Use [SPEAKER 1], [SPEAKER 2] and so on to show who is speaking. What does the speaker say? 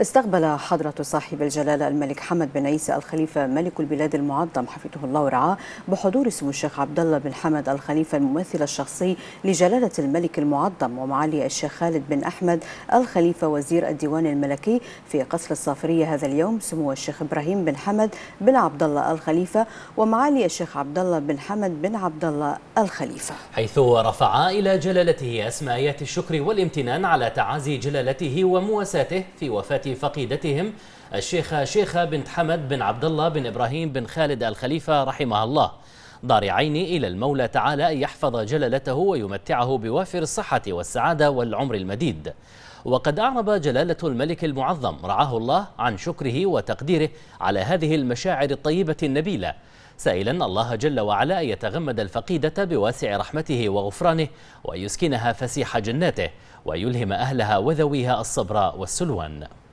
[SPEAKER 1] استقبل حضرة صاحب الجلالة الملك حمد بن عيسى الخليفة ملك البلاد المعظم حفظه الله ورعاه بحضور سمو الشيخ عبد الله بن حمد الخليفة الممثل الشخصي لجلالة الملك المعظم ومعالي الشيخ خالد بن أحمد الخليفة وزير الديوان الملكي في قصر الصافرية هذا اليوم سمو الشيخ إبراهيم بن حمد بن عبد الله الخليفة ومعالي الشيخ عبد الله بن حمد بن عبد الله الخليفة
[SPEAKER 2] حيث رفعا إلى جلالته أسماءات الشكر والامتنان على تعازي جلالته ومواساته في وفاة فقيدتهم الشيخة شيخة بنت حمد بن عبد الله بن إبراهيم بن خالد الخليفة رحمها الله ضارعين عيني إلى المولى تعالى أن يحفظ جلالته ويمتعه بوافر الصحة والسعادة والعمر المديد وقد أعرب جلالة الملك المعظم رعاه الله عن شكره وتقديره على هذه المشاعر الطيبة النبيلة سائلا الله جل وعلا أن يتغمد الفقيدة بواسع رحمته وغفرانه ويسكنها فسيح جناته ويلهم أهلها وذويها الصبر والسلوان